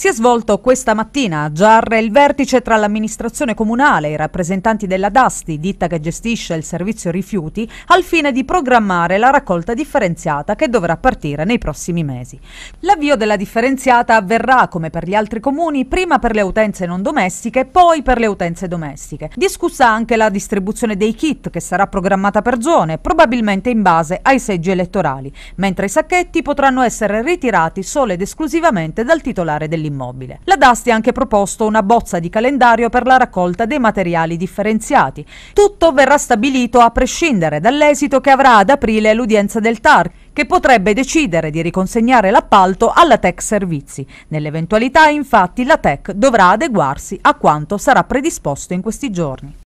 Si è svolto questa mattina a Giarre il vertice tra l'amministrazione comunale e i rappresentanti della Dasti, ditta che gestisce il servizio rifiuti, al fine di programmare la raccolta differenziata che dovrà partire nei prossimi mesi. L'avvio della differenziata avverrà, come per gli altri comuni, prima per le utenze non domestiche, poi per le utenze domestiche. Discussa anche la distribuzione dei kit che sarà programmata per zone, probabilmente in base ai seggi elettorali, mentre i sacchetti potranno essere ritirati solo ed esclusivamente dal titolare dell'impresa dell'immobile. La Dasti ha anche proposto una bozza di calendario per la raccolta dei materiali differenziati. Tutto verrà stabilito a prescindere dall'esito che avrà ad aprile l'udienza del TAR, che potrebbe decidere di riconsegnare l'appalto alla Tech Servizi. Nell'eventualità, infatti, la Tech dovrà adeguarsi a quanto sarà predisposto in questi giorni.